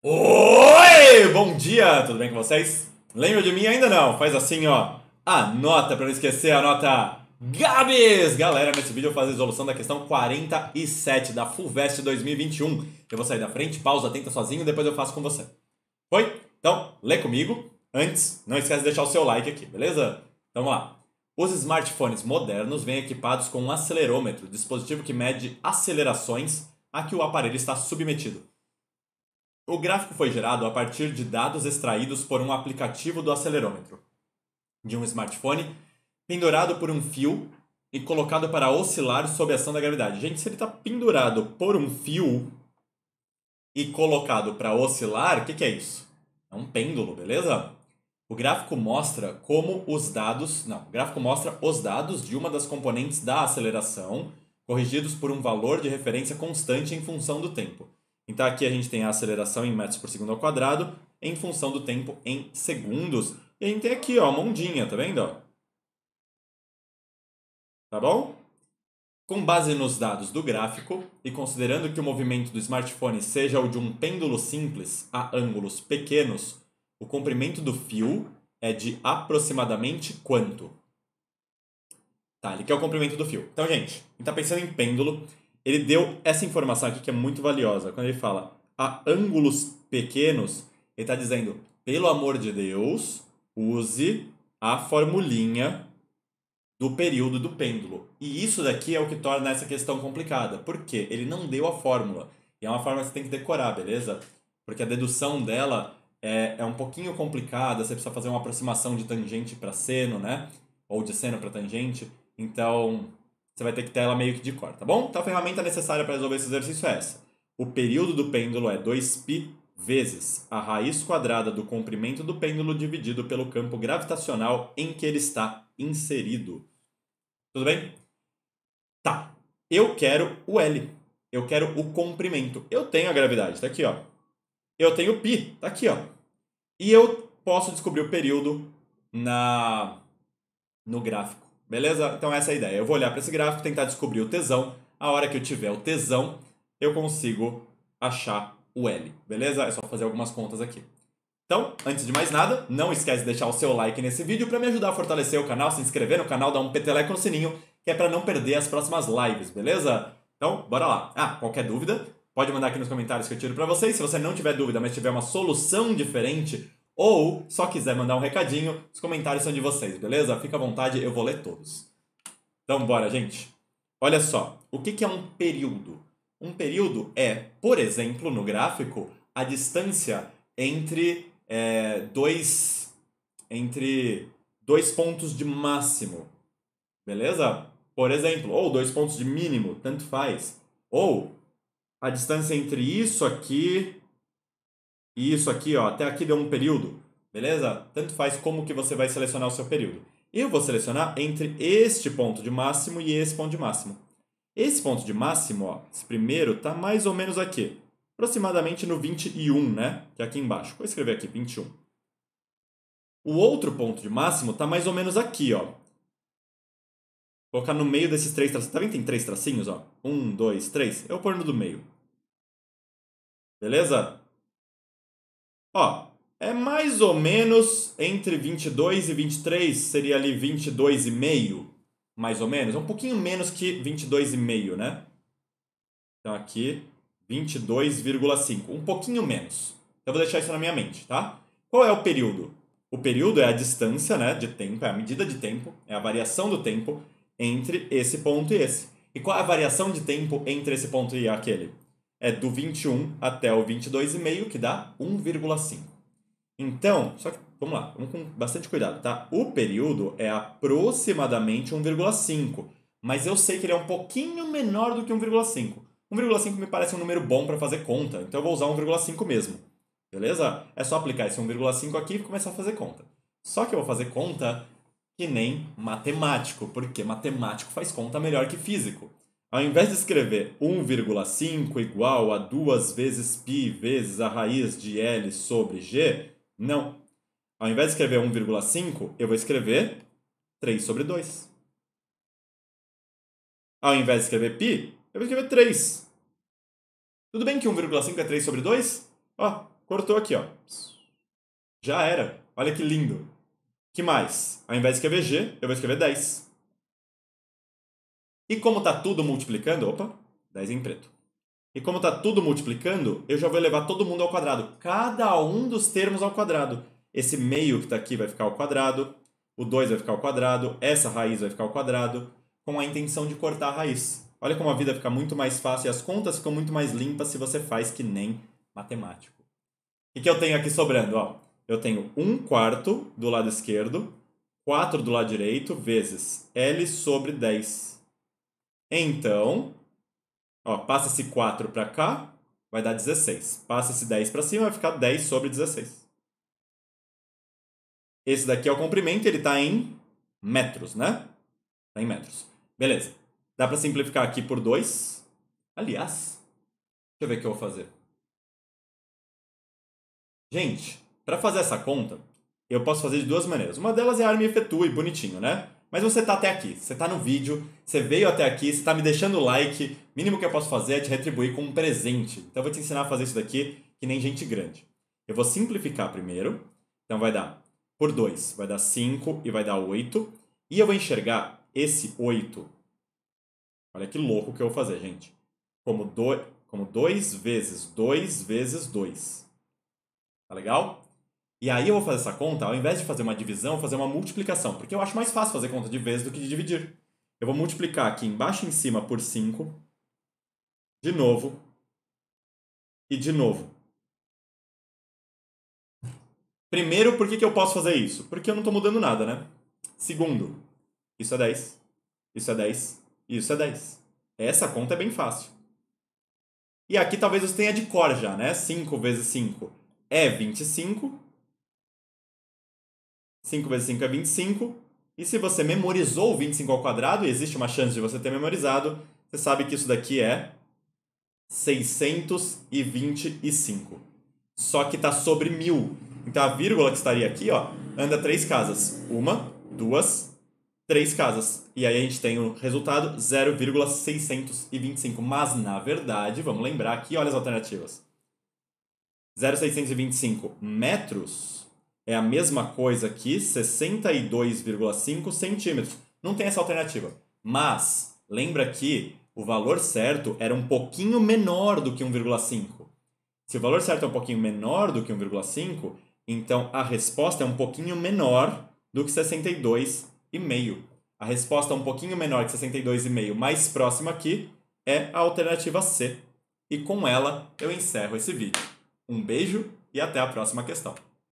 Oi! Bom dia, tudo bem com vocês? Lembra de mim ainda não? Faz assim, ó. Anota para não esquecer, anota Gabs! Galera, nesse vídeo eu vou fazer a resolução da questão 47 da FUVEST 2021. Eu vou sair da frente, pausa, tenta sozinho, depois eu faço com você. Foi? Então, lê comigo. Antes, não esquece de deixar o seu like aqui, beleza? Então vamos lá. Os smartphones modernos vêm equipados com um acelerômetro, dispositivo que mede acelerações a que o aparelho está submetido. O gráfico foi gerado a partir de dados extraídos por um aplicativo do acelerômetro, de um smartphone, pendurado por um fio e colocado para oscilar sob a ação da gravidade. Gente, se ele está pendurado por um fio e colocado para oscilar, o que, que é isso? É um pêndulo, beleza? O gráfico mostra como os dados. Não, o gráfico mostra os dados de uma das componentes da aceleração, corrigidos por um valor de referência constante em função do tempo. Então aqui a gente tem a aceleração em metros por segundo ao quadrado em função do tempo em segundos. E a gente tem aqui, ó, uma ondinha, tá vendo? Tá bom? Com base nos dados do gráfico e considerando que o movimento do smartphone seja o de um pêndulo simples a ângulos pequenos, o comprimento do fio é de aproximadamente quanto? Tá, ele quer o comprimento do fio. Então, gente, a gente está pensando em pêndulo. Ele deu essa informação aqui que é muito valiosa. Quando ele fala a ângulos pequenos, ele está dizendo, pelo amor de Deus, use a formulinha do período do pêndulo. E isso daqui é o que torna essa questão complicada. Por quê? Ele não deu a fórmula. E é uma fórmula que você tem que decorar, beleza? Porque a dedução dela é, é um pouquinho complicada, você precisa fazer uma aproximação de tangente para seno, né? Ou de seno para tangente. Então, você vai ter que ter ela meio que de cor, tá bom? Então a ferramenta necessária para resolver esse exercício é essa. O período do pêndulo é 2π vezes a raiz quadrada do comprimento do pêndulo dividido pelo campo gravitacional em que ele está inserido. Tudo bem? Tá. Eu quero o L. Eu quero o comprimento. Eu tenho a gravidade, tá aqui, ó. Eu tenho π, tá aqui, ó. E eu posso descobrir o período na no gráfico. Beleza? Então essa é a ideia. Eu vou olhar para esse gráfico, tentar descobrir o tesão. A hora que eu tiver o tesão, eu consigo achar o L. Beleza? É só fazer algumas contas aqui. Então, antes de mais nada, não esquece de deixar o seu like nesse vídeo para me ajudar a fortalecer o canal, se inscrever no canal, dar um peteleco no sininho, que é para não perder as próximas lives, beleza? Então, bora lá. Ah, qualquer dúvida, pode mandar aqui nos comentários que eu tiro para vocês. Se você não tiver dúvida, mas tiver uma solução diferente ou só quiser mandar um recadinho, os comentários são de vocês, beleza? Fica à vontade, eu vou ler todos. Então, bora, gente. Olha só, o que, que é um período? Um período é, por exemplo, no gráfico, a distância entre é, dois entre dois pontos de máximo, beleza? Por exemplo, ou dois pontos de mínimo, tanto faz. Ou a distância entre isso aqui e isso aqui, ó, até aqui deu um período, beleza? Tanto faz como que você vai selecionar o seu período. Eu vou selecionar entre este ponto de máximo e esse ponto de máximo. Esse ponto de máximo, ó, esse primeiro, está mais ou menos aqui. Aproximadamente no 21, né? Que é aqui embaixo. Vou escrever aqui, 21. O outro ponto de máximo está mais ou menos aqui, ó. Vou colocar no meio desses três tracinhos. Tá vendo que tem três tracinhos, ó? Um, dois, três. Eu pôr no do meio. Beleza? Ó, é mais ou menos entre 22 e 23, seria ali 22,5, mais ou menos. É um pouquinho menos que 22,5, né? Então aqui, 22,5, um pouquinho menos. Eu vou deixar isso na minha mente, tá? Qual é o período? O período é a distância né, de tempo, é a medida de tempo, é a variação do tempo entre esse ponto e esse. E qual é a variação de tempo entre esse ponto e aquele? é do 21 até o 22,5, que dá 1,5. Então, só que, vamos lá, vamos com bastante cuidado, tá? O período é aproximadamente 1,5, mas eu sei que ele é um pouquinho menor do que 1,5. 1,5 me parece um número bom para fazer conta, então eu vou usar 1,5 mesmo. Beleza? É só aplicar esse 1,5 aqui e começar a fazer conta. Só que eu vou fazer conta que nem matemático, porque matemático faz conta melhor que físico. Ao invés de escrever 1,5 igual a 2 vezes π vezes a raiz de L sobre G, não. Ao invés de escrever 1,5, eu vou escrever 3 sobre 2. Ao invés de escrever π, eu vou escrever 3. Tudo bem que 1,5 é 3 sobre 2? Ó, cortou aqui, ó. Já era. Olha que lindo. que mais? Ao invés de escrever g, eu vou escrever 10. E como está tudo multiplicando, opa, 10 em preto. E como está tudo multiplicando, eu já vou elevar todo mundo ao quadrado, cada um dos termos ao quadrado. Esse meio que está aqui vai ficar ao quadrado, o 2 vai ficar ao quadrado, essa raiz vai ficar ao quadrado, com a intenção de cortar a raiz. Olha como a vida fica muito mais fácil e as contas ficam muito mais limpas se você faz que nem matemático. O que eu tenho aqui sobrando? Ó, eu tenho 1 quarto do lado esquerdo, 4 do lado direito, vezes L sobre 10. Então, ó, passa esse 4 para cá, vai dar 16. Passa esse 10 para cima, vai ficar 10 sobre 16. Esse daqui é o comprimento, ele está em metros, né? Está em metros. Beleza. Dá para simplificar aqui por 2. Aliás, deixa eu ver o que eu vou fazer. Gente, para fazer essa conta, eu posso fazer de duas maneiras. Uma delas é a arma e bonitinho, né? Mas você tá até aqui, você tá no vídeo, você veio até aqui, você tá me deixando like. Mínimo que eu posso fazer é te retribuir com um presente. Então eu vou te ensinar a fazer isso daqui que nem gente grande. Eu vou simplificar primeiro. Então vai dar por 2, vai dar 5 e vai dar 8. E eu vou enxergar esse 8. Olha que louco que eu vou fazer, gente. Como 2 do, como dois vezes 2 vezes 2. Tá legal? E aí eu vou fazer essa conta, ao invés de fazer uma divisão, vou fazer uma multiplicação, porque eu acho mais fácil fazer conta de vezes do que de dividir. Eu vou multiplicar aqui embaixo e em cima por 5, de novo, e de novo. Primeiro, por que, que eu posso fazer isso? Porque eu não estou mudando nada, né? Segundo, isso é 10, isso é 10, isso é 10. Essa conta é bem fácil. E aqui talvez você tenha de cor já, né? 5 vezes 5 é 25, 5 vezes 5 é 25. E se você memorizou 25 ao quadrado, e existe uma chance de você ter memorizado, você sabe que isso daqui é 625. Só que está sobre 1000. Então a vírgula que estaria aqui, ó, anda três casas. Uma, duas, três casas. E aí a gente tem o resultado 0,625. Mas na verdade, vamos lembrar aqui, olha as alternativas. 0,625 metros é a mesma coisa aqui, 62,5 centímetros. Não tem essa alternativa. Mas, lembra que o valor certo era um pouquinho menor do que 1,5. Se o valor certo é um pouquinho menor do que 1,5, então a resposta é um pouquinho menor do que 62,5. A resposta é um pouquinho menor que 62,5, mais próxima aqui, é a alternativa C. E com ela eu encerro esse vídeo. Um beijo e até a próxima questão.